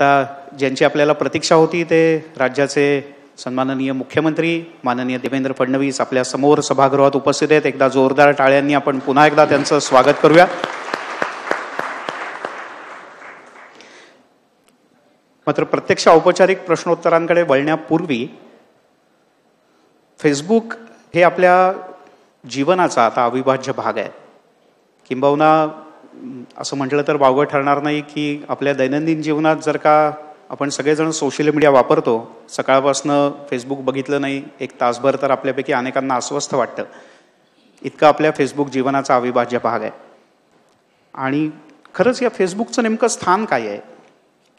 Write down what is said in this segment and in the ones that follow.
आता ज्यांची आपल्याला प्रतीक्षा होती ते राज्याचे सन्माननीय मुख्यमंत्री माननीय देवेंद्र फडणवीस आपल्या समोर सभागृहात उपस्थित आहेत एकदा जोरदार टाळ्यांनी आपण पुन्हा एकदा त्यांचं स्वागत करूया मात्र प्रत्यक्ष औपचारिक प्रश्नोत्तरांकडे वळण्यापूर्वी फेसबुक हे आपल्या जीवनाचा आता अविभाज्य भाग आहे किंबहुना असं म्हटलं तर वावगं ठरणार नाही की आपल्या दैनंदिन जीवनात जर का आपण सगळेजण सोशल मीडिया वापरतो सकाळपासनं फेसबुक बघितलं नाही एक तासभर तर आपल्यापैकी अनेकांना अस्वस्थ वाटतं इतकं आपल्या फेसबुक जीवनाचा अविभाज्य भाग आहे आणि खरंच या फेसबुकचं नेमकं स्थान काय आहे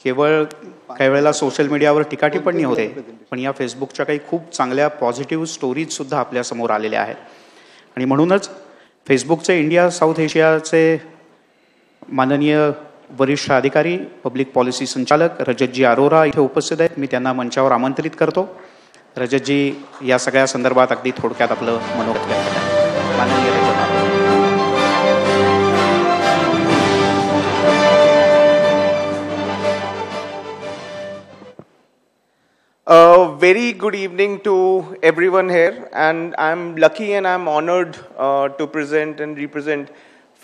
केवळ काही वेळेला सोशल मीडियावर टिकाटिपणी होते पण या फेसबुकच्या काही खूप चांगल्या पॉझिटिव्ह स्टोरीजसुद्धा आपल्यासमोर आलेल्या आहेत आणि म्हणूनच फेसबुकचे इंडिया साऊथ एशियाचे माननीय वरिष्ठ अधिकारी पब्लिक पॉलिसी संचालक रजतजी अरोरा इथे उपस्थित आहेत मी त्यांना मंचावर आमंत्रित करतो रजतजी या सगळ्या संदर्भात अगदी थोडक्यात आपलं मनोगत व्यक्त करा माननीय too very good here and I am lucky and I am honoured to present and represent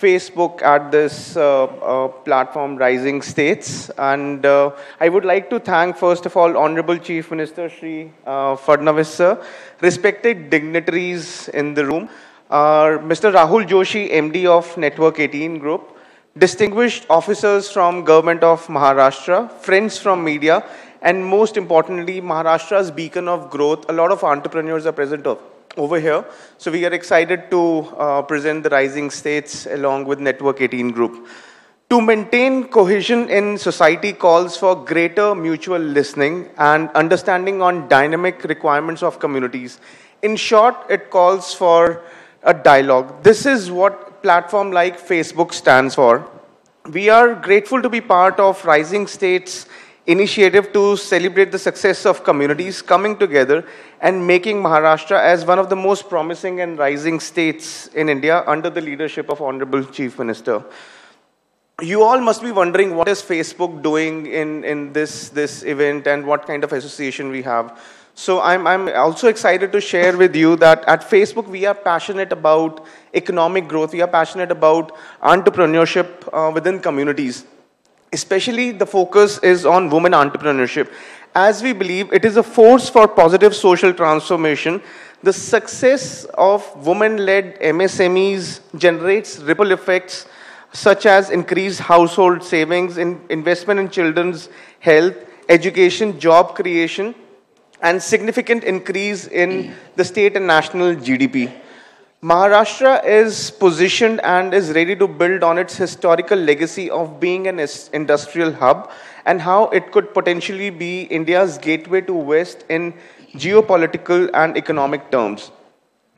Facebook at this uh, uh, platform, Rising States. And uh, I would like to thank, first of all, Honorable Chief Minister Sri uh, Fadnavis, sir, respected dignitaries in the room, uh, Mr. Rahul Joshi, MD of Network 18 Group, distinguished officers from Government of Maharashtra, friends from media, and most importantly, Maharashtra's beacon of growth. A lot of entrepreneurs are present over here. So we are excited to uh, present the Rising States along with Network 18 Group. To maintain cohesion in society calls for greater mutual listening and understanding on dynamic requirements of communities. In short, it calls for a dialogue. This is what platform like Facebook stands for. We are grateful to be part of Rising States' initiative to celebrate the success of communities coming together and making Maharashtra as one of the most promising and rising states in India under the leadership of Honorable Chief Minister. You all must be wondering what is Facebook doing in, in this, this event and what kind of association we have. So I'm, I'm also excited to share with you that at Facebook, we are passionate about economic growth. We are passionate about entrepreneurship uh, within communities especially the focus is on women entrepreneurship as we believe it is a force for positive social transformation the success of women-led msmes generates ripple effects such as increased household savings in investment in children's health education job creation and significant increase in the state and national gdp Maharashtra is positioned and is ready to build on its historical legacy of being an industrial hub and how it could potentially be India's gateway to West in geopolitical and economic terms.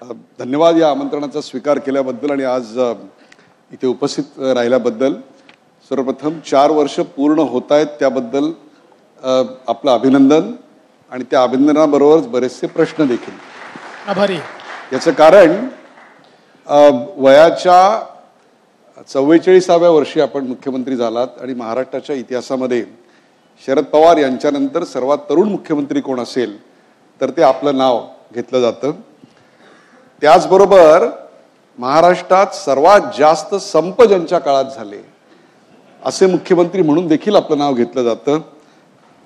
धन्यवाद या आमंत्रणाचा स्वीकार केल्याबद्दल आणि आज इथे उपस्थित राहिल्याबद्दल सर्वप्रथम चार वर्ष पूर्ण होत आहेत त्याबद्दल आपलं अभिनंदन आणि त्या अभिनंदनाबरोबरच बरेचसे प्रश्न देखील आभारी याचं कारण वयाच्या चव्वेचाळीसाव्या वर्षी आपण मुख्यमंत्री झालात आणि महाराष्ट्राच्या इतिहासामध्ये शरद पवार यांच्यानंतर सर्वात तरुण मुख्यमंत्री कोण असेल तर ते आपलं नाव घेतलं जातं त्याचबरोबर महाराष्ट्रात सर्वात जास्त संप ज्यांच्या काळात झाले असे मुख्यमंत्री म्हणून देखील आपलं नाव घेतलं जातं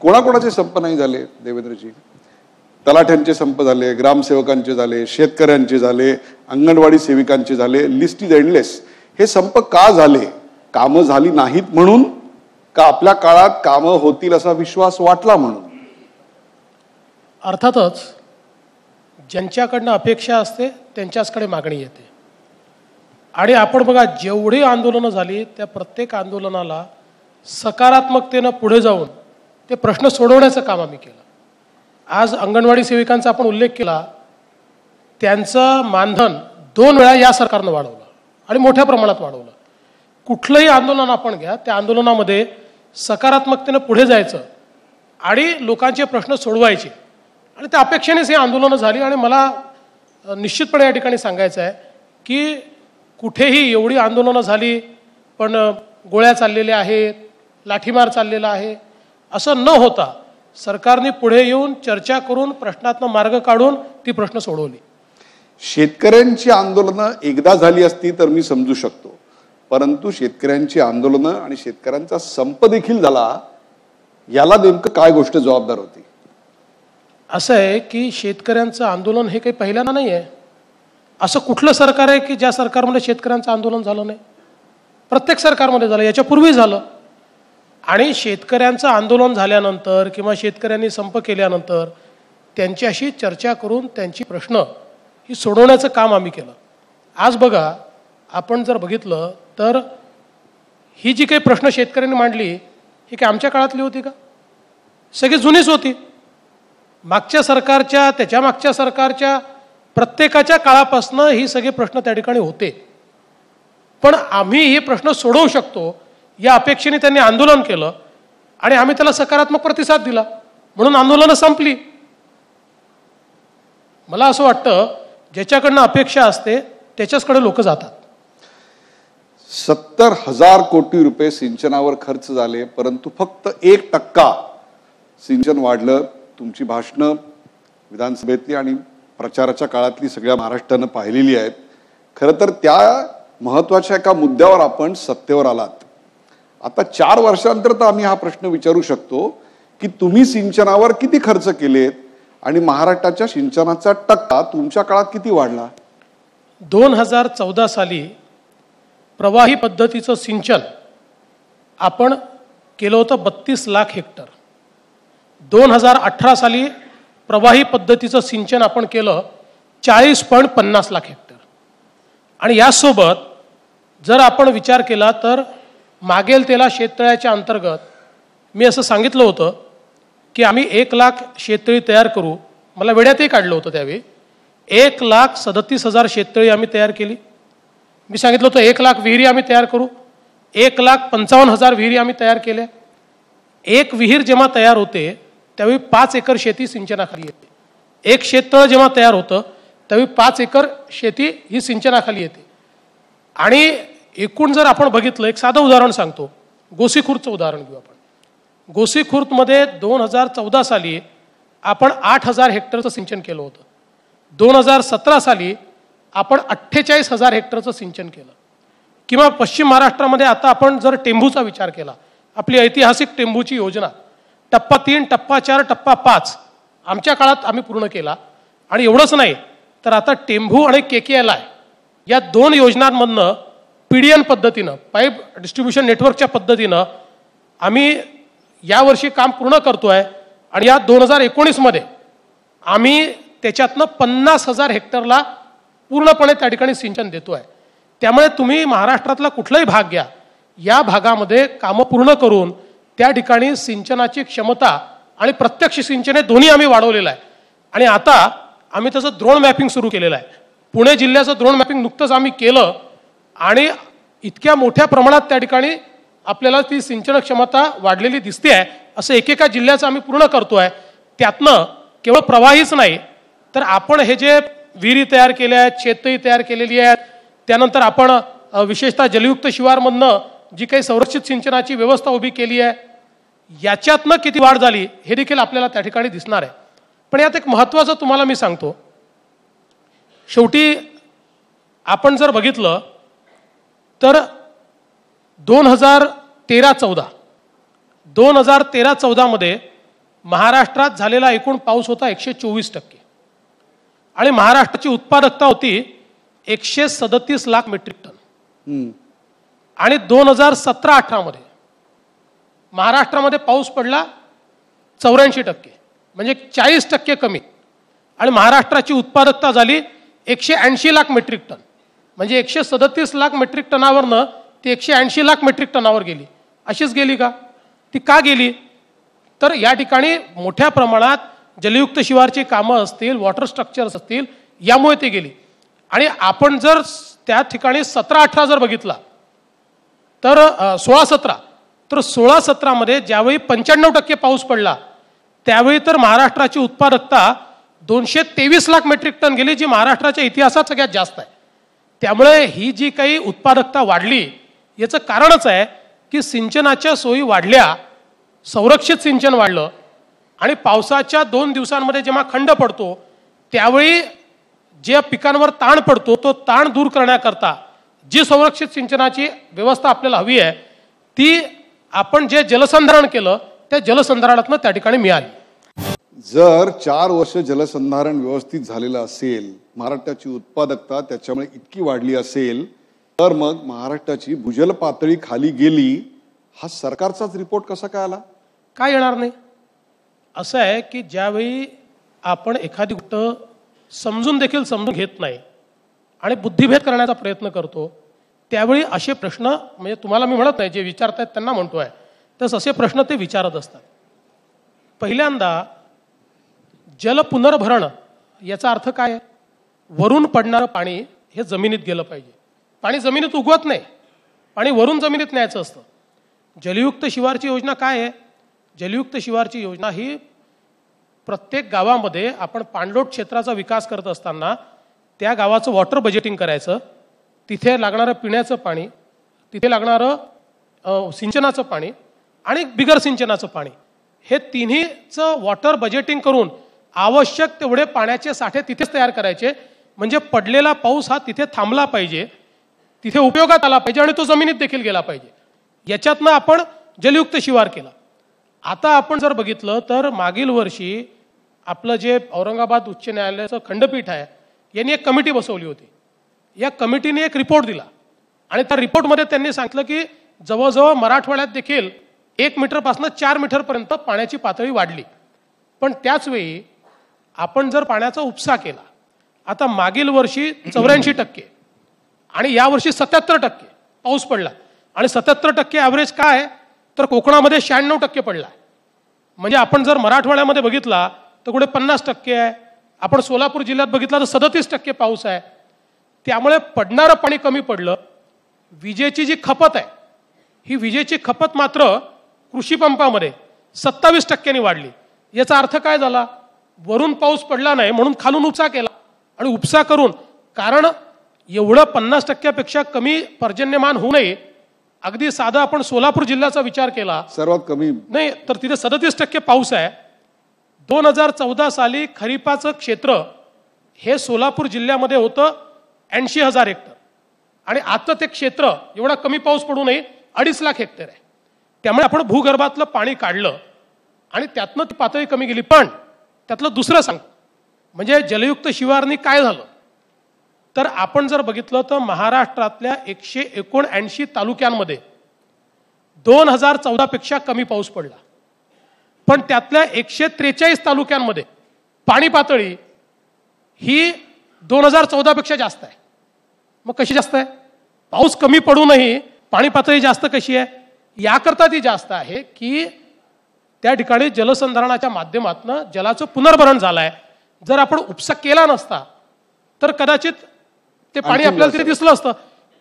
कोणाकोणाचे संप नाही झाले देवेंद्रजी तलाठ्यांचे संप झाले ग्रामसेवकांचे झाले शेतकऱ्यांचे झाले अंगणवाडी सेविकांचे झाले लिस्ट इज एंडलेस हे संप का झाले कामं झाली नाहीत म्हणून का आपल्या काळात कामं होतील असा विश्वास वाटला म्हणून अर्थातच ज्यांच्याकडनं अपेक्षा असते त्यांच्याचकडे मागणी येते आणि आपण बघा जेवढी आंदोलनं झाली त्या प्रत्येक आंदोलनाला सकारात्मकतेनं पुढे जाऊन ते प्रश्न सोडवण्याचं काम आम्ही केलं आज अंगणवाडी सेविकांचा आपण उल्लेख केला त्यांचं मानधन दोन वेळा या सरकारनं वाढवलं आणि मोठ्या प्रमाणात वाढवलं कुठलंही आंदोलन आपण घ्या त्या आंदोलनामध्ये सकारात्मकतेनं पुढे जायचं आणि लोकांचे प्रश्न सोडवायचे आणि त्या अपेक्षेनेच हे आंदोलनं झाली आणि मला निश्चितपणे या ठिकाणी सांगायचं आहे की कुठेही एवढी आंदोलनं झाली पण गोळ्या चाललेल्या आहेत लाठीमार चाललेला आहे असं न होता सरकारने पुढे येऊन चर्चा करून प्रश्नात्मक मार्ग काढून ती प्रश्न सोडवली शेतकऱ्यांची आंदोलनं एकदा झाली असती तर मी समजू शकतो परंतु शेतकऱ्यांची आंदोलनं आणि शेतकऱ्यांचा संप देखील झाला याला नेमकं काय गोष्ट जबाबदार होती असं आहे की शेतकऱ्यांचं आंदोलन हे काही पहिल्यांदा नाही आहे असं कुठलं सरकार आहे की ज्या सरकारमध्ये शेतकऱ्यांचं आंदोलन झालं नाही प्रत्येक सरकारमध्ये झालं याच्यापूर्वी झालं आणि शेतकऱ्यांचं आंदोलन झाल्यानंतर किंवा शेतकऱ्यांनी संप केल्यानंतर त्यांच्याशी चर्चा करून त्यांची प्रश्न ही सोडवण्याचं काम आम्ही केलं आज बघा आपण जर बघितलं तर ही जी काही प्रश्न शेतकऱ्यांनी मांडली ही काही आमच्या काळातली होती का सगळी जुनीच होती मागच्या सरकारच्या त्याच्या मागच्या सरकारच्या प्रत्येकाच्या काळापासनं ही सगळे प्रश्न त्या ठिकाणी होते पण आम्ही हे प्रश्न सोडवू शकतो या अपेक्षेने त्यांनी आंदोलन केलं आणि आम्ही त्याला सकारात्मक प्रतिसाद दिला म्हणून आंदोलनं संपली मला असं वाटतं ज्याच्याकडनं अपेक्षा असते त्याच्याचकडे लोक जातात सत्तर हजार कोटी रुपये सिंचनावर खर्च झाले परंतु फक्त एक टक्का सिंचन वाढलं तुमची भाषणं विधानसभेतली आणि प्रचाराच्या काळातली सगळ्या महाराष्ट्रानं पाहिलेली आहेत खरं तर त्या महत्वाच्या एका मुद्द्यावर आपण सत्तेवर आलात आता चार वर्षांतर तर आम्ही हा प्रश्न विचारू शकतो की तुम्ही सिंचनावर किती खर्च केलेत आणि महाराष्ट्राच्या सिंचनाचा टक्का तुमच्या काळात किती वाढला दोन हजार चौदा साली प्रवाही पद्धतीचं सिंचन आपण केलं होतं बत्तीस लाख हेक्टर दोन हजार अठरा साली प्रवाही पद्धतीचं सिंचन आपण केलं चाळीस पॉईंट पन्नास लाख हेक्टर आणि यासोबत जर आपण विचार केला तर मागेल त्याला शेततळ्याच्या अंतर्गत मी असं सांगितलं होतं की आम्ही एक लाख शेततळी तयार करू मला वेड्यातही काढलं होतं त्यावेळी एक लाख सदतीस हजार शेततळी आम्ही तयार केली मी सांगितलं होतं एक लाख विहिरी आम्ही तयार करू एक लाख पंचावन्न हजार विहिरी आम्ही तयार केल्या एक विहीर जेव्हा तयार होते त्यावेळी पाच एकर शेती सिंचनाखाली येते एक शेततळं जेव्हा तयार होतं त्यावेळी पाच एकर शेती ही सिंचनाखाली येते आणि एकूण जर आपण बघितलं एक साधं उदाहरण सांगतो गोसीखुर्दचं उदाहरण घेऊ आपण गोसीखुर्दमध्ये दोन हजार चौदा साली आपण आठ हजार हेक्टरचं सिंचन केलं होतं दोन हजार सतरा साली आपण अठ्ठेचाळीस हजार हेक्टरचं सिंचन केलं किंवा पश्चिम महाराष्ट्रामध्ये आता आपण जर टेंभूचा विचार केला आपली ऐतिहासिक टेंबूची योजना टप्पा तीन टप्पा चार टप्पा पाच आमच्या काळात आम्ही पूर्ण केला आणि एवढंच नाही तर आता टेंभू आणि के के एल आय या दोन योजनांमधनं पी डी एल पद्धतीनं पाईप डिस्ट्रीब्युशन नेटवर्कच्या पद्धतीनं आम्ही यावर्षी काम पूर्ण करतो आहे आणि या दोन हजार एकोणीसमध्ये आम्ही त्याच्यातनं पन्नास हजार हेक्टरला पूर्णपणे त्या ठिकाणी सिंचन देतो आहे त्यामुळे तुम्ही महाराष्ट्रातला कुठलाही भाग घ्या या भागामध्ये कामं पूर्ण करून त्या ठिकाणी सिंचनाची क्षमता आणि प्रत्यक्ष सिंचन हे दोन्ही आम्ही वाढवलेलं आहे आणि आता आम्ही त्याचं द्रोण मॅपिंग सुरू केलेलं आहे पुणे जिल्ह्याचं द्रोण मॅपिंग नुकतंच आम्ही केलं आणि इतक्या मोठ्या प्रमाणात त्या ठिकाणी आपल्याला ती सिंचन क्षमता वाढलेली दिसते आहे असं एकेका जिल्ह्याचं आम्ही पूर्ण करतो आहे त्यातनं केवळ प्रवाहीच नाही तर आपण हे जे विहिरी तयार केल्या आहेत शेतही तयार केलेली आहेत त्यानंतर आपण विशेषतः जलयुक्त शिवारमधनं जी काही संरक्षित सिंचनाची व्यवस्था उभी केली आहे याच्यातनं किती वाढ झाली हे देखील आपल्याला त्या ठिकाणी दिसणार आहे पण यात एक महत्त्वाचं तुम्हाला मी सांगतो शेवटी आपण जर बघितलं तर दोन हजार तेरा चौदा दोन हजार तेरा चौदामध्ये महाराष्ट्रात झालेला एकूण पाऊस होता एकशे चोवीस टक्के आणि महाराष्ट्राची उत्पादकता होती एकशे सदतीस लाख मेट्रिक टन आणि दोन हजार सतरा अठरामध्ये महाराष्ट्रामध्ये पाऊस पडला चौऱ्याऐंशी टक्के म्हणजे चाळीस टक्के कमी आणि महाराष्ट्राची उत्पादकता झाली एकशे ऐंशी लाख मेट्रिक टन म्हणजे एकशे सदतीस लाख मेट्रिक टनावरनं ती एकशे ऐंशी लाख मेट्रिक टनावर गेली अशीच गेली का ती का गेली तर या ठिकाणी मोठ्या प्रमाणात जलयुक्त शिवारची कामं असतील वॉटर स्ट्रक्चर्स असतील यामुळे ती गेली आणि आपण जर त्या ठिकाणी सतरा अठरा जर बघितला तर सोळा सतरा तर सोळा सतरामध्ये ज्यावेळी पंच्याण्णव टक्के पाऊस पडला त्यावेळी तर महाराष्ट्राची उत्पादकता दोनशे तेवीस लाख मेट्रिक टन गेली जी महाराष्ट्राच्या इतिहासात सगळ्यात जास्त आहे त्यामुळे ही जी काही उत्पादकता वाढली याचं कारणच आहे की सिंचनाच्या सोयी वाढल्या संरक्षित सिंचन वाढलं आणि पावसाच्या दोन दिवसांमध्ये जेव्हा खंड पडतो त्यावेळी ज्या पिकांवर ताण पडतो तो ताण दूर करण्याकरता जी संरक्षित सिंचनाची व्यवस्था आपल्याला हवी आहे ती आपण जे जलसंधारण केलं त्या जलसंधारणातनं त्या ठिकाणी मिळाली जर चार वर्ष जलसंधारण व्यवस्थित झालेलं असेल महाराष्ट्राची उत्पादकता त्याच्यामुळे इतकी वाढली असेल तर मग महाराष्ट्राची भूजल पातळी खाली गेली हा सरकारचाच रिपोर्ट कसा काय आला काय येणार नाही असं आहे की ज्यावेळी आपण एखादी गोष्ट समजून देखील समजून घेत नाही आणि बुद्धिभेद करण्याचा प्रयत्न करतो त्यावेळी असे प्रश्न म्हणजे तुम्हाला मी म्हणत नाही जे आहेत त्यांना म्हणतो आहे तस असे प्रश्न ते विचारत असतात पहिल्यांदा जल पुनर्भरण याचा अर्थ काय आहे वरून पडणारं पाणी हे जमिनीत गेलं पाहिजे पाणी जमिनीत उगवत नाही पाणी वरून जमिनीत न्यायचं असतं जलयुक्त शिवारची योजना काय आहे जलयुक्त शिवारची योजना ही प्रत्येक गावामध्ये आपण पाणलोट क्षेत्राचा विकास करत असताना त्या गावाचं वॉटर बजेटिंग करायचं तिथे लागणारं पिण्याचं पाणी तिथे लागणारं सिंचनाचं पाणी आणि बिगर सिंचनाचं पाणी हे तिन्हीचं वॉटर बजेटिंग करून आवश्यक तेवढे पाण्याचे साठे तिथेच तयार करायचे म्हणजे पडलेला पाऊस हा तिथे थांबला पाहिजे तिथे उपयोगात आला पाहिजे आणि तो जमिनीत देखील गेला पाहिजे याच्यातनं आपण जलयुक्त शिवार केला आता आपण जर बघितलं तर मागील वर्षी आपलं जे औरंगाबाद उच्च न्यायालयाचं खंडपीठ आहे यांनी एक कमिटी बसवली होती या कमिटीने एक रिपोर्ट दिला आणि त्या रिपोर्टमध्ये त्यांनी सांगितलं की जवळजवळ मराठवाड्यात देखील एक मीटरपासून चार मीटरपर्यंत पाण्याची पातळी वाढली पण त्याचवेळी आपण जर पाण्याचा उपसा केला आता मागील वर्षी चौऱ्याऐंशी टक्के आणि यावर्षी सत्याहत्तर टक्के पाऊस पडला आणि सत्याहत्तर टक्के ॲव्हरेज काय तर कोकणामध्ये शहाण्णव टक्के पडला म्हणजे आपण जर मराठवाड्यामध्ये बघितला तर कुठे पन्नास टक्के आहे आपण सोलापूर जिल्ह्यात बघितला तर सदतीस टक्के पाऊस आहे त्यामुळे पडणारं पाणी कमी पडलं विजेची जी खपत आहे ही विजेची खपत मात्र कृषीपंपामध्ये सत्तावीस टक्क्यांनी वाढली याचा अर्थ काय झाला वरून पाऊस पडला नाही म्हणून खालून उचा केला आणि उपसा करून कारण एवढं पन्नास टक्क्यापेक्षा कमी पर्जन्यमान होऊ नये अगदी साधा आपण सोलापूर जिल्ह्याचा विचार केला सर्वात कमी नाही तर तिथे सदतीस टक्के पाऊस आहे दोन हजार चौदा साली खरीपाचं क्षेत्र हे सोलापूर जिल्ह्यामध्ये होतं ऐंशी हजार हेक्टर आणि आता ते क्षेत्र एवढा कमी पाऊस पडू नये अडीच लाख हेक्टर आहे त्यामुळे आपण भूगर्भातलं पाणी काढलं आणि त्यातनं ती पातळी कमी गेली पण त्यातलं दुसरं सांग म्हणजे जलयुक्त शिवारनी काय झालं तर आपण जर बघितलं तर महाराष्ट्रातल्या एकशे एकोणऐंशी तालुक्यांमध्ये दोन हजार चौदापेक्षा कमी पाऊस पडला पण त्यातल्या एकशे त्रेचाळीस तालुक्यांमध्ये पाणी पातळी ही दोन हजार चौदापेक्षा जास्त आहे मग कशी जास्त आहे पाऊस कमी पडूनही पाणी पातळी जास्त कशी आहे याकरता ती जास्त आहे की त्या ठिकाणी जलसंधारणाच्या माध्यमातून जलाचं पुनर्भरण झालं आहे जर आपण उपसा केला नसता तर कदाचित ते पाणी आपल्याला तरी दिसलं असतं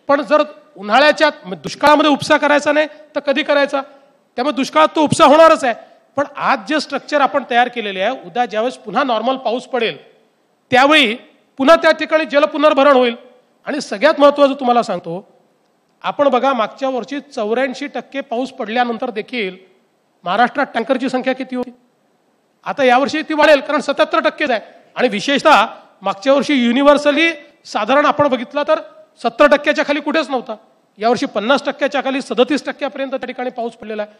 पण जर उन्हाळ्याच्या म्हणजे दुष्काळामध्ये उपसा करायचा नाही तर कधी करायचा त्यामुळे दुष्काळात तो उपसा होणारच आहे पण आज जे स्ट्रक्चर आपण तयार केलेले आहे उद्या ज्यावेळेस पुन्हा नॉर्मल पाऊस पडेल त्यावेळी पुन्हा त्या ठिकाणी जल पुनर्भरण होईल आणि सगळ्यात महत्त्वाचं तुम्हाला सांगतो आपण बघा मागच्या वर्षी चौऱ्याऐंशी टक्के पाऊस पडल्यानंतर देखील महाराष्ट्रात टँकरची संख्या किती होती आता यावर्षी ती वाढेल कारण सत्याहत्तर टक्केच आहे आणि विशेषतः मागच्या वर्षी युनिव्हर्सली साधारण आपण बघितलं तर सत्तर टक्क्याच्या खाली कुठेच नव्हता यावर्षी पन्नास टक्क्याच्या खाली सदतीस टक्क्यापर्यंत त्या ठिकाणी पाऊस पडलेला आहे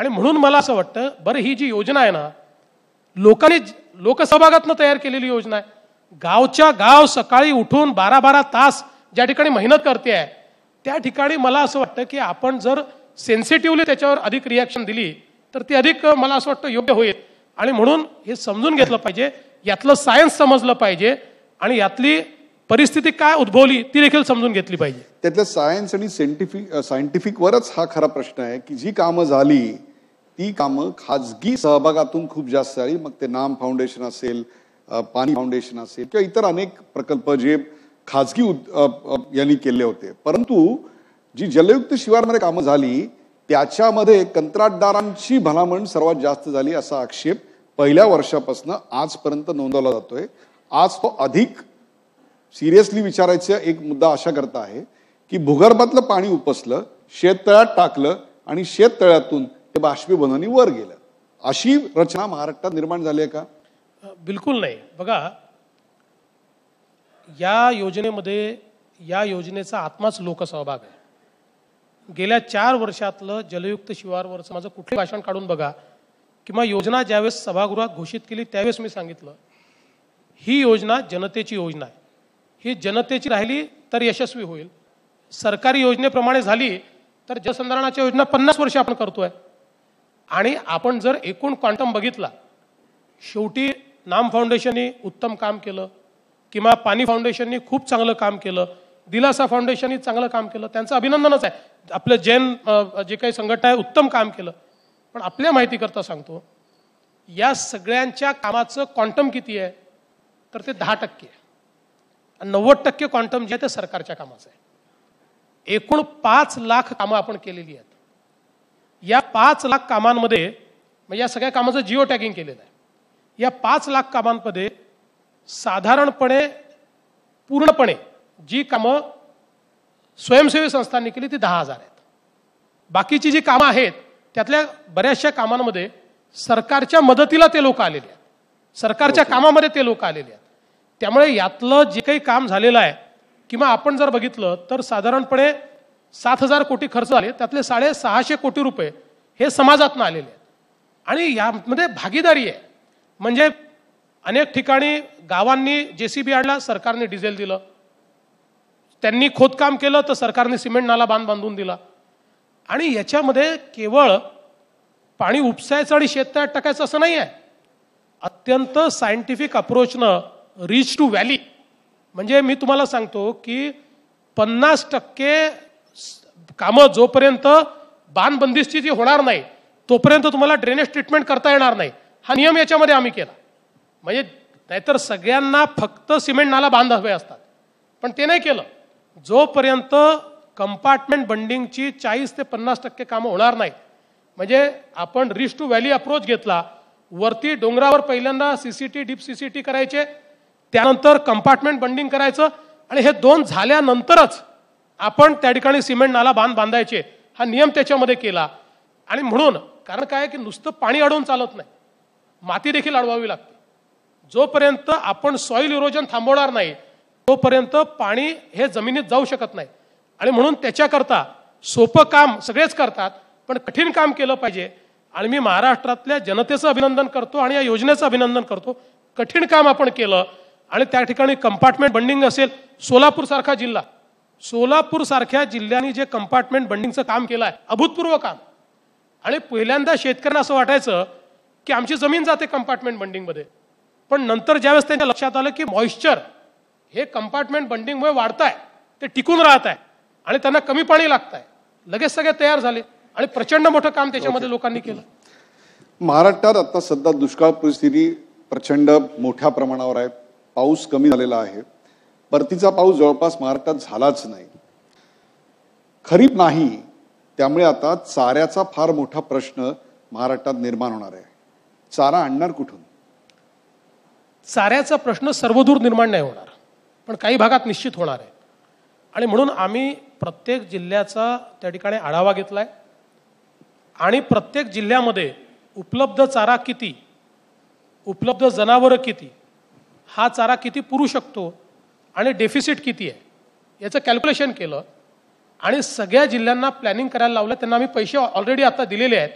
आणि म्हणून मला असं वाटतं बरं ही जी योजना आहे ना लोकांनी लोकसहभागातनं तयार केलेली योजना आहे गावच्या गाव सकाळी उठून बारा बारा तास ज्या ठिकाणी मेहनत करते आहे त्या ठिकाणी मला असं वाटतं की आपण जर सेन्सिटिव्हली त्याच्यावर अधिक रिॲक्शन दिली तर ती अधिक मला असं वाटतं योग्य होईल आणि म्हणून हे समजून घेतलं पाहिजे यातलं सायन्स समजलं पाहिजे आणि यातली परिस्थिती काय उद्भवली ती देखील समजून घेतली पाहिजे त्यातल्या सायन्स आणि सायंटिफिक वरच हा खरा प्रश्न आहे की जी कामं झाली ती कामं खाजगी सहभागातून खूप जास्त झाली मग ते नाम फाउंडेशन असेल पाणी फाउंडेशन असेल किंवा इतर अनेक प्रकल्प जे खाजगी यांनी केले होते परंतु जी जलयुक्त शिवारमध्ये कामं झाली त्याच्यामध्ये कंत्राटदारांची भलामण सर्वात जास्त झाली असा आक्षेप पहिल्या वर्षापासून आजपर्यंत नोंदवला जातोय आज तो अधिक सिरियसली विचारायचा एक मुद्दा अशा करता आहे की भूगर्भातलं पाणी उपसलं शेततळ्यात टाकलं आणि शेततळ्यातून ते बाष्पीभवनाने वर गेलं अशी रचना महाराष्ट्रात निर्माण झाली आहे का बिलकुल नाही बघा या योजनेमध्ये या योजनेचा आत्माच लोकसहभाग आहे गेल्या चार वर्षातलं जलयुक्त शिवारवरचं माझं कुठलं भाषण काढून बघा किंवा योजना ज्यावेळेस सभागृहात घोषित केली त्यावेळेस मी सांगितलं ही योजना जनतेची योजना आहे ही जनतेची राहिली तर यशस्वी होईल सरकारी योजनेप्रमाणे झाली तर जलसंधारणाच्या योजना पन्नास वर्ष आपण करतोय आणि आपण जर एकूण क्वांटम बघितला शेवटी नाम फाउंडेशननी उत्तम काम केलं किंवा पाणी फाउंडेशननी खूप चांगलं काम केलं दिलासा फाउंडेशनही चांगलं काम केलं त्यांचं अभिनंदनच आहे आपलं जैन जे काही संघटना आहे उत्तम काम केलं पण आपल्या माहितीकरता सांगतो या सगळ्यांच्या कामाचं क्वांटम किती आहे तर ते दहा टक्के आहे आणि नव्वद टक्के क्वांटम जे आहे ते सरकारच्या कामाचं आहे एकूण पाच लाख कामं आपण केलेली आहेत या पाच लाख कामांमध्ये म्हणजे या सगळ्या कामाचं जिओ टॅगिंग केलेलं आहे या पाच लाख कामांमध्ये साधारणपणे पूर्णपणे जी कामं स्वयंसेवी संस्थांनी केली ती दहा हजार आहेत बाकीची जी कामं आहेत त्यातल्या बऱ्याचशा कामांमध्ये सरकारच्या मदतीला ते लोक आलेले आहेत सरकारच्या कामामध्ये ते लोक आलेले आहेत त्यामुळे यातलं जे काही काम झालेलं आहे किंवा आपण जर बघितलं तर साधारणपणे सात हजार कोटी खर्च झाले त्यातले साडेसहाशे कोटी रुपये हे समाजातनं आलेले आहेत आणि यामध्ये भागीदारी आहे म्हणजे अनेक ठिकाणी गावांनी जे सी बी आणला सरकारने डिझेल दिलं त्यांनी खोदकाम केलं तर सरकारने सिमेंट नाला बांध बांधून दिला आणि याच्यामध्ये केवळ पाणी उपसायचं आणि शेततळ्यात टाकायचं असं नाही आहे अत्यंत सायंटिफिक अप्रोचनं रीच टू व्हॅली म्हणजे मी तुम्हाला सांगतो की पन्नास टक्के कामं जोपर्यंत बांधबंदिस्ती जी होणार नाही तोपर्यंत तुम्हाला ड्रेनेज ट्रीटमेंट करता येणार नाही हा नियम याच्यामध्ये आम्ही केला म्हणजे नाहीतर सगळ्यांना फक्त सिमेंट नाला बांध हवे असतात पण ते नाही केलं जोपर्यंत कंपार्टमेंट बंडिंगची चाळीस ते पन्नास टक्के कामं होणार नाही म्हणजे आपण रिश टू व्हॅली अप्रोच घेतला वरती डोंगरावर पहिल्यांदा C C T deep C C T करायचे त्यानंतर कंपार्टमेंट बंडिंग करायचं आणि हे दोन झाल्यानंतरच आपण त्या ठिकाणी सिमेंट नाला बांध बांधायचे हा नियम त्याच्यामध्ये केला आणि म्हणून कारण काय की नुसतं पाणी अडवून चालत नाही माती देखील अडवावी लागते जोपर्यंत आपण सॉइल इरोजन थांबवणार नाही तोपर्यंत पाणी हे जमिनीत जाऊ शकत नाही आणि म्हणून त्याच्याकरता सोपं काम सगळेच करतात पण कठीण काम केलं पाहिजे आणि मी महाराष्ट्रातल्या जनतेचं अभिनंदन करतो आणि या योजनेचं अभिनंदन करतो कठीण काम आपण केलं आणि त्या ठिकाणी कंपार्टमेंट बंडिंग असेल सोलापूर सारखा जिल्हा सोलापूर सारख्या जिल्ह्याने जे कंपार्टमेंट बंडिंगचं काम केलं आहे अभूतपूर्व काम आणि पहिल्यांदा शेतकऱ्यांना असं वाटायचं की आमची जमीन जाते कंपार्टमेंट बंडिंगमध्ये पण नंतर ज्यावेळेस त्यांच्या लक्षात आलं की मॉइश्चर हे कंपार्टमेंट बंडिंगमुळे वाढताय ते टिकून राहत आहे आणि त्यांना कमी पाणी लागत आहे लगेच सगळे तयार झाले आणि प्रचंड मोठं काम त्याच्यामध्ये लोकांनी केलं महाराष्ट्रात आता सध्या दुष्काळ परिस्थिती प्रचंड मोठ्या प्रमाणावर आहे पाऊस कमी झालेला आहे परतीचा पाऊस जवळपास महाराष्ट्रात झालाच नाही खरीप नाही त्यामुळे आता चाऱ्याचा फार मोठा प्रश्न महाराष्ट्रात निर्माण होणार आहे चारा आणणार कुठून चाऱ्याचा प्रश्न सर्वदूर निर्माण नाही होणार पण काही भागात निश्चित होणार आहे आणि म्हणून आम्ही प्रत्येक जिल्ह्याचा त्या ठिकाणी आढावा घेतला आहे आणि प्रत्येक जिल्ह्यामध्ये उपलब्ध चारा किती उपलब्ध जनावरं किती हा चारा किती पुरू शकतो आणि डेफिसिट किती आहे याचं कॅल्क्युलेशन केलं आणि सगळ्या जिल्ह्यांना प्लॅनिंग करायला लावलं त्यांना आम्ही पैसे ऑलरेडी आता दिलेले आहेत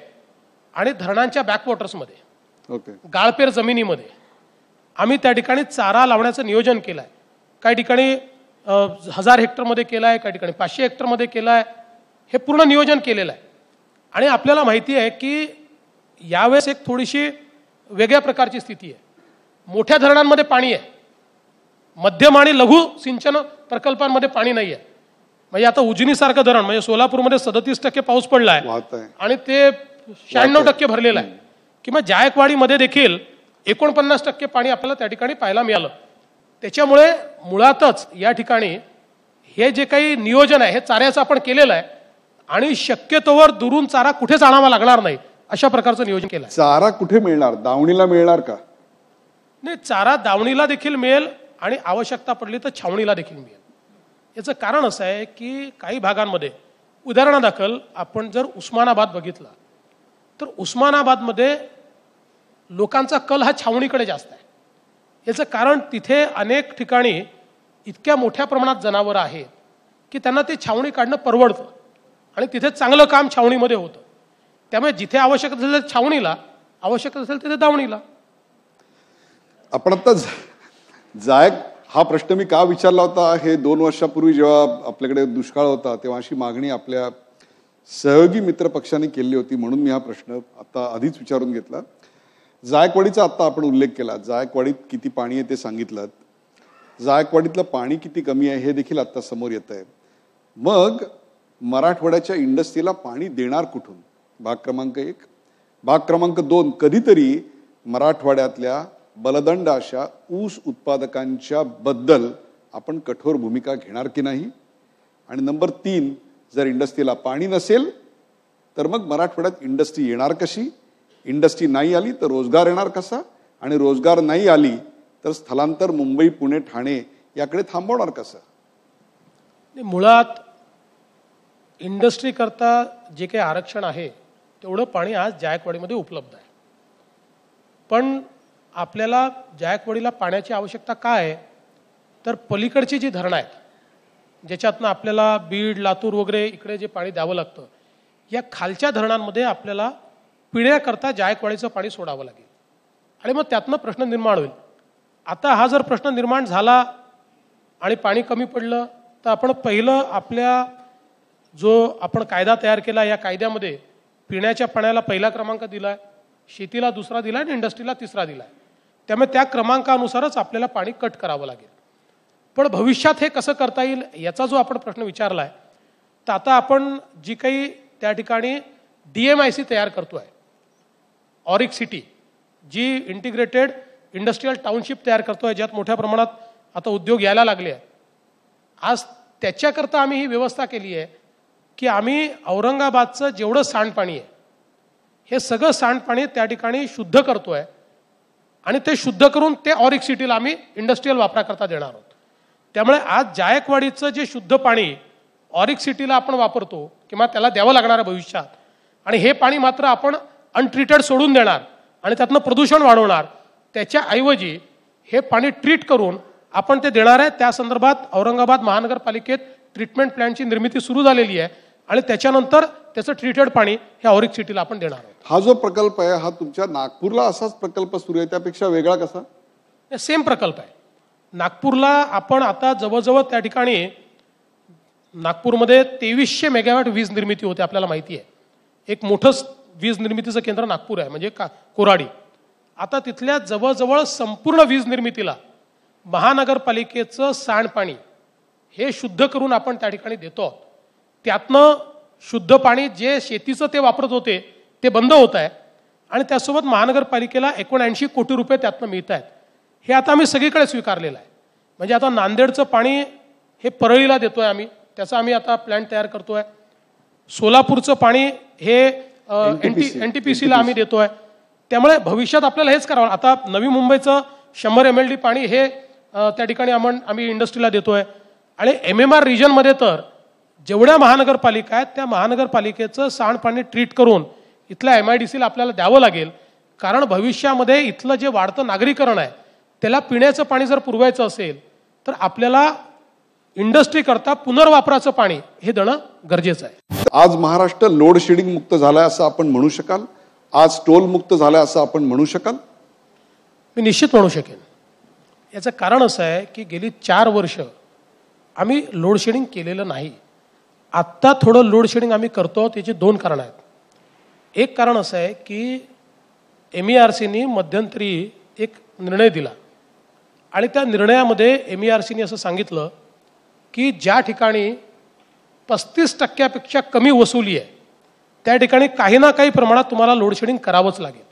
आणि धरणांच्या बॅकवॉटर्समध्ये गाळपेर जमिनीमध्ये आम्ही त्या ठिकाणी चारा लावण्याचं नियोजन केलं आहे काही ठिकाणी हजार हेक्टरमध्ये केला आहे काही ठिकाणी पाचशे हेक्टरमध्ये केला आहे हे पूर्ण नियोजन केलेलं आहे आणि आपल्याला माहिती आहे की यावेळेस एक थोडीशी वेगळ्या प्रकारची स्थिती आहे मोठ्या धरणांमध्ये पाणी आहे मध्यम आणि लघु सिंचन प्रकल्पांमध्ये पाणी नाही आहे म्हणजे आता उजनीसारखं धरण म्हणजे सोलापूरमध्ये सदतीस टक्के पाऊस पडला आहे आणि ते शहाण्णव टक्के भरलेलं आहे किंवा जायकवाडीमध्ये देखील एकोणपन्नास टक्के पाणी आपल्याला त्या ठिकाणी पाहायला मिळालं त्याच्यामुळे मुळातच या ठिकाणी हे जे काही नियोजन आहे हे चाऱ्याचं आपण केलेलं आहे आणि शक्यतोवर दुरून चारा कुठेच आणावा लागणार नाही अशा प्रकारचं नियोजन केलं चारा कुठे मिळणार दावणीला मिळणार का नाही चारा दावणीला देखील मिळेल आणि आवश्यकता पडली तर छावणीला देखील मिळेल याचं कारण असं आहे की काही भागांमध्ये उदाहरणादाखल आपण जर उस्मानाबाद बघितला तर उस्मानाबादमध्ये लोकांचा कल हा छावणीकडे जास्त आहे याचं कारण तिथे अनेक ठिकाणी इतक्या मोठ्या प्रमाणात जनावरं आहेत की त्यांना ते छावणी काढणं परवडतं आणि तिथे चांगलं काम छावणीमध्ये होतं त्यामुळे जिथे आवश्यक असेल छावणीला आवश्यक असेल तिथे दावणीला आपण आता जायक हा प्रश्न मी का विचारला होता हे दोन वर्षापूर्वी जेव्हा आपल्याकडे दुष्काळ होता तेव्हा अशी मागणी आपल्या सहयोगी मित्र पक्षाने केली होती म्हणून मी हा प्रश्न आता आधीच विचारून घेतला जायकवाडीचा आत्ता आपण उल्लेख केला जायकवाडीत किती पाणी आहे ते सांगितलं जायकवाडीतलं पाणी किती कमी आहे हे देखील आत्ता समोर येत आहे मग मराठवाड्याच्या इंडस्ट्रीला पाणी देणार कुठून भाग क्रमांक एक भाग क्रमांक दोन कधीतरी मराठवाड्यातल्या बलदंड अशा ऊस उत्पादकांच्या बद्दल आपण कठोर भूमिका घेणार की नाही आणि नंबर तीन जर इंडस्ट्रीला पाणी नसेल तर मग मराठवाड्यात इंडस्ट्री येणार कशी इंडस्ट्री नाही आली तर रोजगार येणार कसा आणि रोजगार नाही आली तर स्थलांतर मुंबई पुणे ठाणे याकडे थांबवणार कसं मुळात इंडस्ट्री करता जे काही आरक्षण आहे तेवढं पाणी आज जायकवाडीमध्ये उपलब्ध आहे पण आपल्याला जायकवाडीला पाण्याची आवश्यकता काय आहे तर पलीकडची जी धरणं आहेत ज्याच्यातनं आपल्याला बीड लातूर वगैरे इकडे जे पाणी द्यावं लागतं या खालच्या धरणांमध्ये आपल्याला पिण्याकरता जायकवाडीचं पाणी सोडावं लागेल आणि मग त्यातनं प्रश्न निर्माण होईल आता हा जर प्रश्न निर्माण झाला आणि पाणी कमी पडलं तर आपण पहिलं आपल्या जो आपण कायदा तयार केला या कायद्यामध्ये पिण्याच्या पाण्याला पहिला क्रमांक दिला आहे शेतीला दुसरा दिला आणि इंडस्ट्रीला तिसरा दिला आहे त्यामुळे त्या क्रमांकानुसारच आपल्याला पाणी कट करावं लागेल पण भविष्यात हे कसं करता येईल याचा जो आपण प्रश्न विचारला आहे तर आता आपण जी काही त्या ठिकाणी डी एम आय सी तयार करतो आहे ऑरिक सिटी जी इंटिग्रेटेड इंडस्ट्रीयल टाउनशिप तयार करतो आहे ज्यात मोठ्या प्रमाणात आता उद्योग यायला लागले आहे आज त्याच्याकरता आम्ही ही व्यवस्था केली आहे की आम्ही औरंगाबादचं जेवढं सांडपाणी आहे हे सगळं सांडपाणी त्या ठिकाणी शुद्ध करतो आहे आणि ते शुद्ध करून ते ऑरिक सिटीला आम्ही इंडस्ट्रीयल वापराकरता देणार आहोत त्यामुळे आज जायकवाडीचं जे शुद्ध पाणी ऑरिक सिटीला आपण वापरतो किंवा त्याला द्यावं लागणार भविष्यात आणि हे पाणी मात्र आपण अनट्रीटेड सोडून देणार आणि त्यातनं प्रदूषण वाढवणार त्याच्याऐवजी हे पाणी ट्रीट करून आपण ते देणार आहे त्या संदर्भात औरंगाबाद महानगरपालिकेत ट्रीटमेंट प्लॅनची निर्मिती सुरू झालेली आहे आणि त्याच्यानंतर त्याचं ट्रीटेड पाणी हे औरिक सिटीला आपण देणार आहोत हा जो प्रकल्प आहे हा तुमच्या नागपूरला असाच प्रकल्प सुरू आहे त्यापेक्षा वेगळा कसा सेम प्रकल्प आहे नागपूरला आपण आता जवळजवळ त्या ठिकाणी नागपूरमध्ये तेवीसशे मेगावॅट वीज निर्मिती होते आपल्याला माहिती आहे एक मोठं वीज निर्मितीचं केंद्र नागपूर आहे म्हणजे का कोराडी आता तिथल्या जवळजवळ संपूर्ण वीज निर्मितीला महानगरपालिकेचं सांडपाणी हे शुद्ध करून आपण त्या ठिकाणी देतो त्यातनं शुद्ध पाणी जे शेतीचं ते वापरत होते ते बंद होत आहे आणि त्यासोबत महानगरपालिकेला एकोणऐंशी कोटी रुपये त्यातनं मिळत आहेत हे आता आम्ही सगळीकडे स्वीकारलेलं आहे म्हणजे आता नांदेडचं पाणी हे परळीला देतो आहे आम्ही त्याचा आम्ही आता प्लॅन तयार करतो आहे सोलापूरचं पाणी हे पी सीला आम्ही देतोय त्यामुळे भविष्यात आपल्याला हेच करावं आता नवी मुंबईचं शंभर एम एल डी पाणी हे त्या ठिकाणी आपण आम्ही इंडस्ट्रीला देतोय आणि एम एम आर रिजनमध्ये तर जेवढ्या महानगरपालिका आहेत त्या महानगरपालिकेचं सांडपाणी ट्रीट करून इथल्या एम आय डी सीला आपल्याला द्यावं लागेल कारण भविष्यामध्ये इथलं जे वाढतं नागरीकरण आहे त्याला पिण्याचं पाणी जर पुरवायचं असेल तर आपल्याला इंडस्ट्री करता पुनर्वापराचं पाणी हे देणं गरजेचं आहे आज महाराष्ट्र लोड शेडिंग मुक्त झालाय असं आपण म्हणू शकाल आज टोल मुक्त झालाय असं आपण म्हणू शकाल मी निश्चित म्हणू शकेन याचं कारण असं आहे की गेली चार वर्ष आम्ही लोडशेडिंग केलेलं नाही आत्ता थोडं लोडशेडिंग आम्ही करतो त्याचे दोन कारण आहेत एक कारण असं आहे की एम ई आर सीनी मध्यंतरी एक निर्णय दिला आणि त्या निर्णयामध्ये एम ई आर सीने असं सांगितलं की ज्या ठिकाणी पस्तीस टक्क्यापेक्षा कमी वसुली आहे त्या ठिकाणी काही ना काही प्रमाणात तुम्हाला लोडशेडिंग करावंच लागेल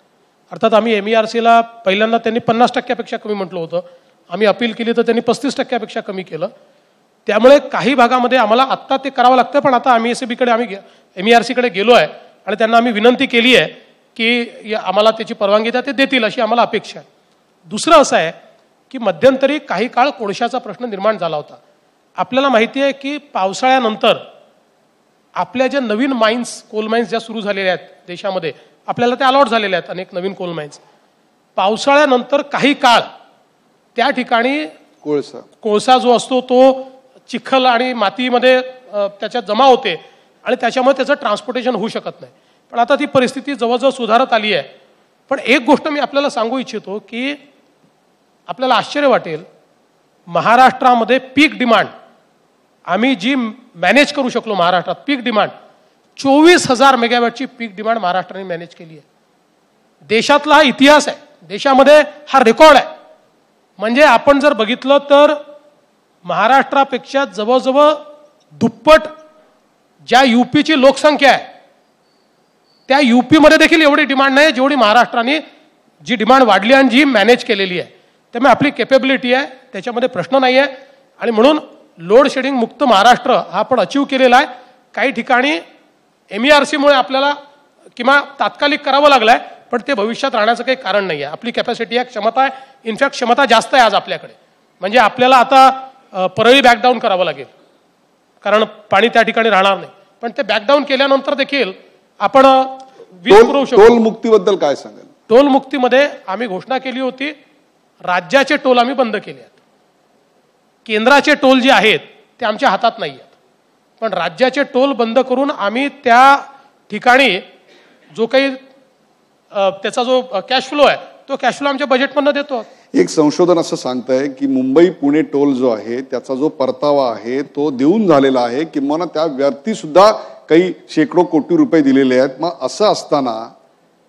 अर्थात आम्ही एम ई आर सीला पहिल्यांदा त्यांनी पन्नास टक्क्यापेक्षा कमी म्हटलं होतं आम्ही अपील केली तर त्यांनी पस्तीस टक्क्यापेक्षा कमी केलं त्यामुळे काही भागामध्ये आम्हाला आत्ता ते करावं लागतं पण आता आम्ही एस सी e बीकडे आम्ही एम ई आर सीकडे गेलो आहे आणि त्यांना आम्ही विनंती केली आहे की आम्हाला त्याची परवानगी द्या ते देतील अशी आम्हाला अपेक्षा आहे दुसरं असं आहे की मध्यंतरी काही काळ कोळशाचा प्रश्न निर्माण झाला होता आपल्याला माहिती आहे की पावसाळ्यानंतर आपल्या ज्या नवीन माइन्स कोल माइन्स ज्या सुरू झालेल्या आहेत देशामध्ये आपल्याला त्या अलॉट झालेल्या आहेत अनेक नवीन कोल माइन्स पावसाळ्यानंतर काही काळ त्या ठिकाणी कोळसा कोळसा जो असतो तो चिखल आणि मातीमध्ये त्याच्यात जमा होते आणि त्याच्यामुळे त्याचं ट्रान्सपोर्टेशन होऊ शकत नाही पण आता ती परिस्थिती जवळजवळ सुधारत आली आहे पण एक गोष्ट मी आपल्याला सांगू इच्छितो की आपल्याला आश्चर्य वाटेल महाराष्ट्रामध्ये पीक डिमांड आम्ही जी मॅनेज करू शकलो महाराष्ट्रात पीक डिमांड चोवीस हजार मेगावॅटची पीक डिमांड महाराष्ट्राने मॅनेज केली आहे देशातला हा इतिहास आहे देशामध्ये हा रेकॉर्ड आहे म्हणजे आपण जर बघितलं तर महाराष्ट्रापेक्षा जवळजवळ दुप्पट ज्या यूपीची लोकसंख्या आहे त्या यूपीमध्ये देखील एवढी डिमांड नाही जेवढी महाराष्ट्राने जी डिमांड वाढली आणि जी मॅनेज केलेली आहे त्यामुळे आपली केपेबिलिटी आहे त्याच्यामध्ये प्रश्न नाही आहे आणि म्हणून लोड शेडिंग मुक्त महाराष्ट्र हा आपण अचीव केलेला आहे काही ठिकाणी एम ई e आर सीमुळे आपल्याला किंवा तात्कालिक करावं लागलं पण ते भविष्यात राहण्याचं काही कारण नाही आहे आपली कॅपॅसिटी आहे क्षमता आहे इनफॅक्ट क्षमता जास्त आहे आज आपल्याकडे म्हणजे आपल्याला आता परळी बॅकडाऊन करावं लागेल कारण पाणी त्या ठिकाणी राहणार नाही पण ते बॅकडाऊन केल्यानंतर देखील आपण टोलमुक्तीबद्दल मुक्तीबद्दल काय सांगेल टोल मुक्तीमध्ये आम्ही घोषणा केली होती राज्याचे टोल आम्ही बंद केले आहेत केंद्राचे टोल जे आहेत ते आमच्या हातात नाही आहेत पण राज्याचे टोल बंद करून आम्ही त्या ठिकाणी जो काही त्याचा जो कॅश फ्लो आहे तो कॅश फ्लो आमच्या बजेटमधनं देतो एक संशोधन असं सांगत आहे की मुंबई पुणे टोल जो आहे त्याचा जो परतावा आहे तो देऊन झालेला आहे किंवा त्या व्यक्ती सुद्धा काही शेकडो कोटी रुपये दिलेले आहेत मग असं असताना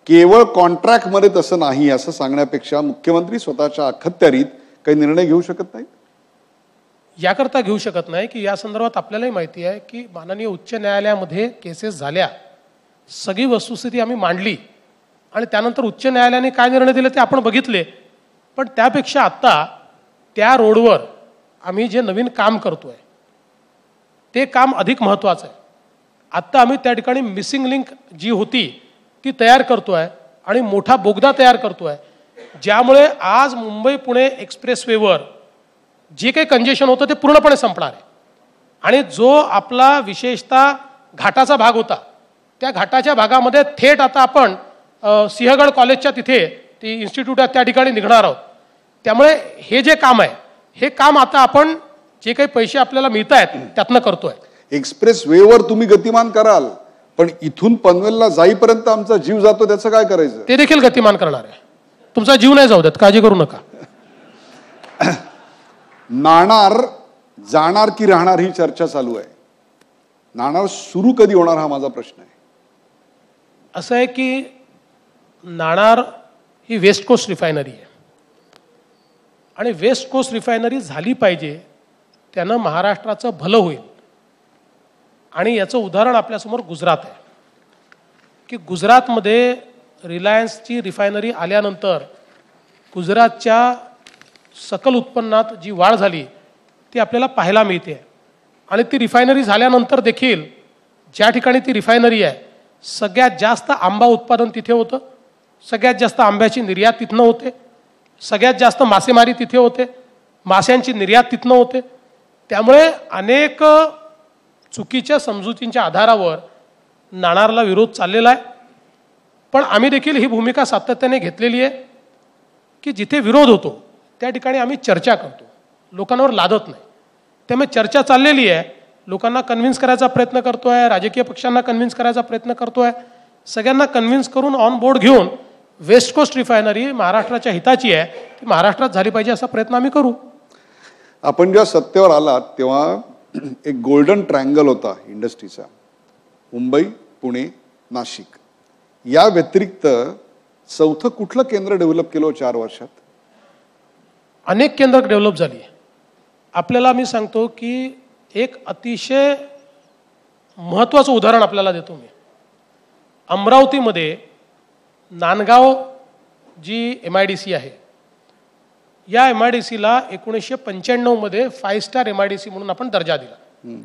केवळ कॉन्ट्रॅक्टमध्ये तसं नाही असं सांगण्यापेक्षा मुख्यमंत्री स्वतःच्या अखत्यारीत काही निर्णय घेऊ शकत नाहीत याकरता घेऊ शकत नाही की या संदर्भात आपल्यालाही माहिती आहे की माननीय उच्च न्यायालयामध्ये केसेस झाल्या सगळी वस्तुस्थिती आम्ही मांडली आणि त्यानंतर उच्च न्यायालयाने काय निर्णय दिले ते आपण बघितले पण त्यापेक्षा आत्ता त्या रोडवर आम्ही जे नवीन काम करतो आहे ते काम अधिक महत्त्वाचं आहे आत्ता आम्ही त्या ठिकाणी मिसिंग लिंक जी होती ती तयार करतो आहे आणि मोठा बोगदा तयार करतो आहे ज्यामुळे आज मुंबई पुणे एक्सप्रेसवेवर जे काही कंजेशन होतं ते पूर्णपणे संपणार आहे आणि जो आपला विशेषतः घाटाचा भाग होता त्या घाटाच्या भागामध्ये थेट आता आपण सिंहगड कॉलेजच्या तिथे ती इन्स्टिट्यूट त्या ठिकाणी निघणार आहोत त्यामुळे हे जे काम आहे हे काम आता आपण जे काही पैसे आपल्याला मिळत आहेत त्यातनं करतोय एक्सप्रेस वेवर तुम्ही गतिमान कराल पण इथून पनवेलला जाईपर्यंत आमचा जीव जातो त्याचं काय करायचं ते देखील गतिमान करणार आहे तुमचा जीव नाही जाऊ देत काळजी करू नका नाणार जाणार की राहणार ही चर्चा चालू आहे नाणार सुरू कधी होणार हा माझा प्रश्न आहे असं आहे की नाणार ही वेस्ट कोस्ट रिफायनरी आहे आणि वेस्ट कोस्ट रिफायनरी झाली पाहिजे त्यानं महाराष्ट्राचं भलं होईल आणि याचं उदाहरण आपल्यासमोर गुजरात आहे की गुजरातमध्ये रिलायन्सची रिफायनरी आल्यानंतर गुजरातच्या सकल उत्पन्नात जी वाढ झाली ती आपल्याला पाहायला मिळते आणि ती रिफायनरी झाल्यानंतर देखील ज्या ठिकाणी ती रिफायनरी आहे सगळ्यात जास्त आंबा उत्पादन तिथे होतं सगळ्यात जास्त आंब्याची निर्यात तिथनं होते सगळ्यात जास्त मासेमारी तिथे होते माश्यांची निर्यात तिथनं होते त्यामुळे अनेक चुकीच्या समजुतींच्या आधारावर नाणारला विरोध चाललेला आहे पण आम्ही देखील ही भूमिका सातत्याने घेतलेली आहे की जिथे विरोध होतो त्या ठिकाणी आम्ही चर्चा करतो लोकांवर लादत नाही त्यामुळे चर्चा चाललेली आहे लोकांना कन्व्हिन्स करायचा प्रयत्न करतो आहे राजकीय पक्षांना कन्व्हिन्स करायचा प्रयत्न करतो आहे सगळ्यांना कन्व्हिन्स करून ऑन बोर्ड घेऊन वेस्ट कोस्ट रिफायनरी महाराष्ट्राच्या हिताची आहे ती महाराष्ट्रात झाली पाहिजे असा प्रयत्न आम्ही करू आपण जेव्हा सत्तेवर आलात तेव्हा एक गोल्डन ट्रायंगल होता इंडस्ट्रीचा मुंबई पुणे नाशिक या व्यतिरिक्त चौथं कुठलं केंद्र डेव्हलप केलं हो चार वर्षात अनेक केंद्र डेव्हलप झाली आपल्याला मी सांगतो की एक अतिशय महत्त्वाचं उदाहरण आपल्याला देतो मी अमरावतीमध्ये नांदगाव जी एम आय डी सी आहे या एम आय डी सीला एकोणीसशे पंच्याण्णवमध्ये five star M I D C म्हणून आपण दर्जा दिला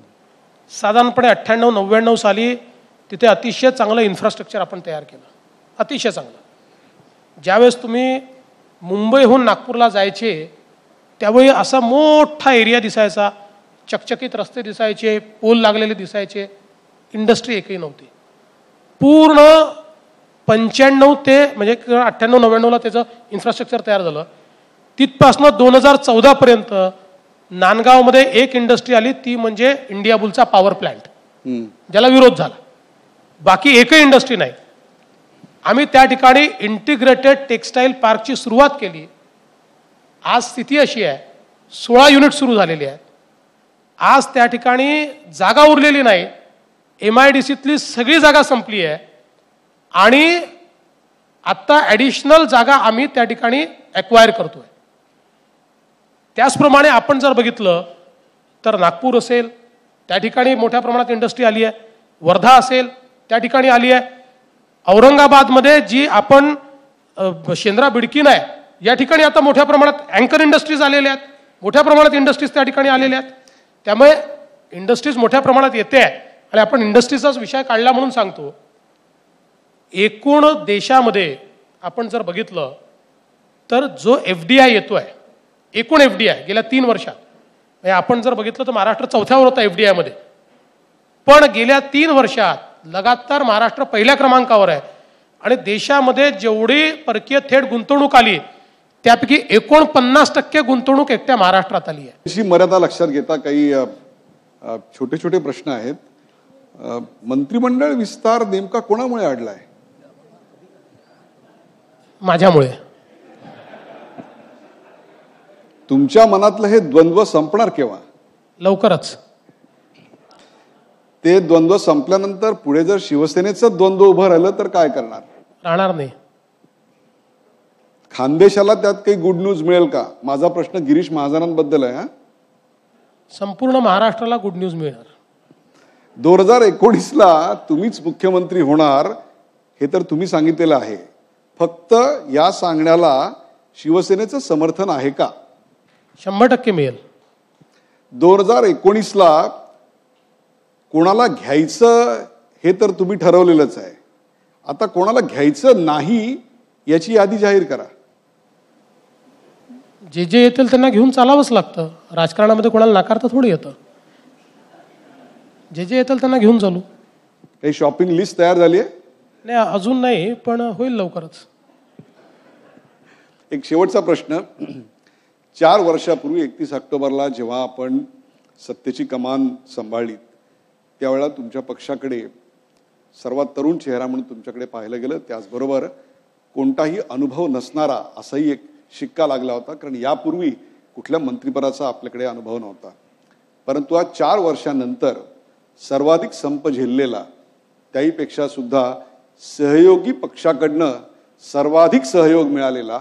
साधारणपणे अठ्ठ्याण्णव नव्याण्णव साली तिथे अतिशय चांगलं इन्फ्रास्ट्रक्चर आपण तयार केलं अतिशय चांगलं ज्यावेळेस तुम्ही मुंबईहून नागपूरला जायचे त्यावेळी असा मोठा एरिया दिसायचा चकचकीत रस्ते दिसायचे पोल लागलेले दिसायचे इंडस्ट्री एकही नव्हती पूर्ण पंच्याण्णव ते म्हणजे अठ्ठ्याण्णव नव्याण्णवला त्याचं इन्फ्रास्ट्रक्चर तयार झालं तिथपासनं दोन हजार चौदापर्यंत नांदगावमध्ये एक इंडस्ट्री आली ती म्हणजे इंडिया बुलचा पॉवर प्लॅन्ट ज्याला विरोध झाला बाकी एकही इंडस्ट्री नाही आम्ही त्या ठिकाणी इंटिग्रेटेड टेक्स्टाईल पार्कची सुरुवात केली आज स्थिती अशी आहे सोळा युनिट सुरू झालेली आहेत आज त्या ठिकाणी जागा उरलेली नाही एम आय डी सीतली सगळी जागा संपली आहे आणि आत्ता ॲडिशनल जागा आम्ही त्या ठिकाणी ॲक्वायर करतो आहे त्याचप्रमाणे आपण जर बघितलं तर नागपूर असेल त्या ठिकाणी मोठ्या प्रमाणात इंडस्ट्री आली आहे वर्धा असेल त्या ठिकाणी आली आहे औरंगाबादमध्ये जी आपण शेंद्रा बिडकीन आहे या ठिकाणी आता मोठ्या प्रमाणात अँकर इंडस्ट्रीज आलेल्या आहेत मोठ्या प्रमाणात इंडस्ट्रीज त्या ठिकाणी आलेल्या आहेत त्यामुळे इंडस्ट्रीज मोठ्या प्रमाणात येते आहे आणि आपण इंडस्ट्रीचाच विषय काढला म्हणून सांगतो एकूण देशामध्ये आपण जर बघितलं तर जो एफ डी आय येतो आहे एकूण एफ डी आय गेल्या तीन वर्षात म्हणजे आपण जर बघितलं तर महाराष्ट्र चौथ्यावर होता एफ डी आयमध्ये पण गेल्या तीन वर्षात लगातार महाराष्ट्र पहिल्या क्रमांकावर आहे आणि देशामध्ये जेवढी परकीय थेट गुंतवणूक आली त्यापैकी एकोणपन्नास टक्के गुंतवणूक एकट्या महाराष्ट्रात आली आहे मर्यादा लक्षात घेता काही छोटे छोटे प्रश्न आहेत मंत्रिमंडळ विस्तार नेमका कोणामुळे अडलाय माझ्यामुळे तुमच्या मनातलं हे द्वंद्व संपणार केव्हा लवकरच ते द्वंद्व संपल्यानंतर पुढे जर शिवसेनेच द्वंद्व उभं राहिलं तर काय करणार राहणार नाही खानदेशाला त्यात काही गुड न्यूज मिळेल का माझा प्रश्न गिरीश महाजनांबद्दल आहे संपूर्ण महाराष्ट्राला गुड न्यूज मिळणार दोन हजार एकोणीसला तुम्हीच मुख्यमंत्री होणार हे तर तुम्ही सांगितलेलं आहे फक्त या सांगण्याला शिवसेनेचं समर्थन आहे का शंभर टक्के मिळेल दोन हजार एकोणीसला कोणाला घ्यायचं हे तर तुम्ही ठरवलेलंच आहे आता कोणाला घ्यायचं नाही याची यादी जाहीर करा जे जे येतील त्यांना घेऊन चालावंच लागतं राजकारणामध्ये कोणाला नाकारता थोडी येतं जे जे येतील त्यांना घेऊन चालू काही शॉपिंग लिस्ट तयार झाली आहे नाही अजून नाही पण होईल लवकरच एक शेवटचा प्रश्न चार वर्षापूर्वी एकतीस ऑक्टोबरला जेव्हा आपण सत्तेची कमान सांभाळली त्यावेळेला तुमच्या पक्षाकडे सर्वात तरुण चेहरा म्हणून तुमच्याकडे पाहिलं गेलं त्याचबरोबर कोणताही अनुभव नसणारा असाही एक शिक्का लागला होता कारण यापूर्वी कुठल्या मंत्रिपदाचा आपल्याकडे अनुभव नव्हता परंतु आज चार वर्षानंतर सर्वाधिक संप झेललेला त्याहीपेक्षा सुद्धा सहयोगी पक्षाकडनं सर्वाधिक सहयोग मिळालेला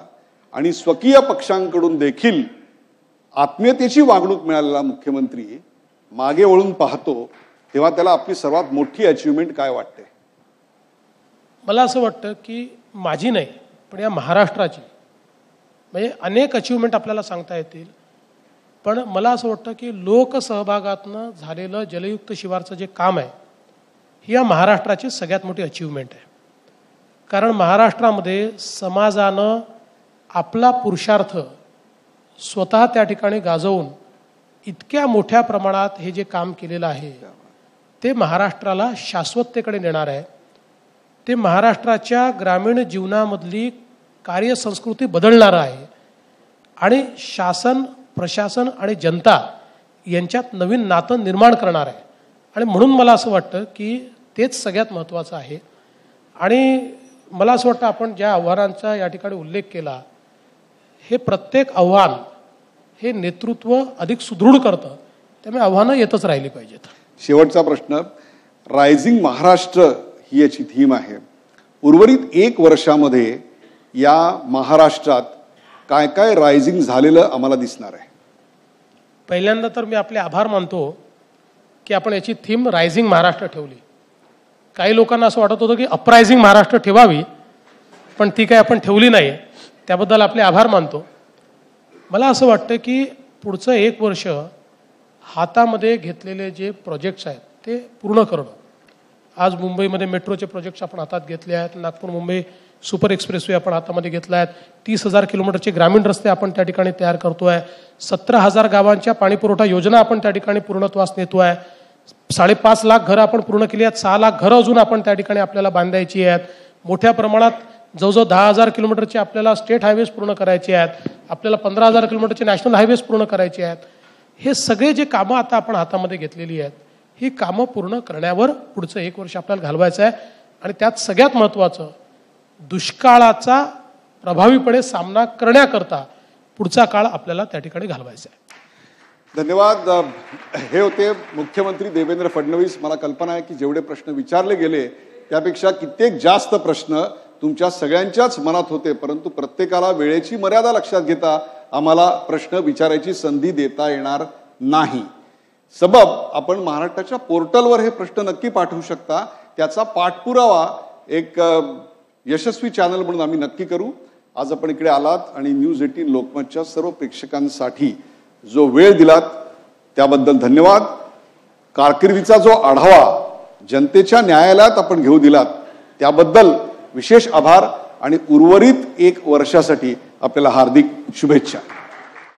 आणि स्वकीय पक्षांकडून देखील आत्मीयतेची वागणूक मिळालेला मुख्यमंत्री मागे वळून पाहतो तेव्हा त्याला आपली सर्वात मोठी अचिव्हमेंट काय वाटते मला असं वाटतं की माझी नाही पण या महाराष्ट्राची म्हणजे अनेक अचिव्हमेंट आपल्याला सांगता येतील पण मला असं वाटतं की लोकसहभागातनं झालेलं जलयुक्त शिवारचं जे काम आहे ही या महाराष्ट्राची सगळ्यात मोठी अचिव्हमेंट आहे कारण महाराष्ट्रामध्ये समाजानं आपला पुरुषार्थ स्वतः त्या ठिकाणी गाजवून इतक्या मोठ्या प्रमाणात हे जे काम केलेलं आहे ते महाराष्ट्राला शाश्वततेकडे नेणार आहे ते महाराष्ट्राच्या ग्रामीण जीवनामधली कार्यसंस्कृती बदलणार आहे आणि शासन प्रशासन आणि जनता यांच्यात नवीन नातं निर्माण करणार आहे आणि म्हणून मला असं वाटतं की तेच सगळ्यात महत्त्वाचं आहे आणि मला असं वाटतं आपण ज्या आव्हानांचा या ठिकाणी उल्लेख केला हे प्रत्येक आव्हान हे नेतृत्व अधिक सुदृढ करतं त्यामुळे आव्हानं येतच राहिली पाहिजेत शेवटचा प्रश्न रायझिंग महाराष्ट्र ही याची थीम आहे उर्वरित एक वर्षामध्ये या महाराष्ट्रात काय काय रायझिंग झालेलं आम्हाला दिसणार आहे पहिल्यांदा तर मी आपले आभार मानतो की आपण याची थीम रायझिंग महाराष्ट्र ठेवली काही लोकांना असं वाटत होतं की अपरायझिंग महाराष्ट्र ठेवावी पण ती काय आपण ठेवली नाही त्याबद्दल आपले आभार मानतो मला असं वाटतं की पुढचं एक वर्ष हातामध्ये घेतलेले जे प्रोजेक्ट्स आहेत ते पूर्ण करणं आज मुंबईमध्ये मेट्रोचे प्रोजेक्ट्स आपण हातात घेतले आहेत नागपूर मुंबई सुपर एक्सप्रेसवे आपण हातामध्ये घेतला आहे तीस हजार किलोमीटरचे ग्रामीण रस्ते आपण त्या ठिकाणी तयार करतो आहे सतरा हजार गावांच्या पाणीपुरवठा योजना आपण त्या ठिकाणी पूर्णत्वास नेतो आहे साडेपाच लाख घरं आपण पूर्ण केली आहेत सहा लाख घरं अजून आपण त्या ठिकाणी आपल्याला बांधायची आहेत मोठ्या प्रमाणात जवळजवळ दहा हजार किलोमीटरचे आपल्याला स्टेट हायवेज पूर्ण करायचे आहेत आपल्याला पंधरा हजार किलोमीटरचे नॅशनल हायवेज पूर्ण करायचे आहेत हे सगळे जे कामं आता आपण हातामध्ये घेतलेली आहेत ही कामं पूर्ण करण्यावर पुढचं एक वर्ष आपल्याला घालवायचं आहे आणि त्यात सगळ्यात महत्त्वाचं दुष्काळाचा प्रभावीपणे सामना करण्याकरता पुढचा काळ आपल्याला त्या ठिकाणी घालवायचा आहे धन्यवाद हे होते मुख्यमंत्री देवेंद्र फडणवीस मला कल्पना आहे की जेवढे प्रश्न विचारले गेले त्यापेक्षा कित्येक जास्त प्रश्न तुमच्या सगळ्यांच्याच मनात होते परंतु प्रत्येकाला वेळेची मर्यादा लक्षात घेता आम्हाला प्रश्न विचारायची संधी देता येणार नाही सबब आपण महाराष्ट्राच्या पोर्टलवर हे प्रश्न नक्की पाठवू शकता त्याचा पाठपुरावा एक यशस्वी चॅनल म्हणून आम्ही नक्की करू आज आपण इकडे आलात आणि न्यूज एटीन लोकमतच्या सर्व प्रेक्षकांसाठी जो वेळ दिलात त्याबद्दल धन्यवाद कारकिर्दीचा जो आढावा जनतेच्या न्यायालयात आपण घेऊ दिलात त्याबद्दल विशेष आभार आणि उर्वरित एक वर्षासाठी आपल्याला हार्दिक शुभेच्छा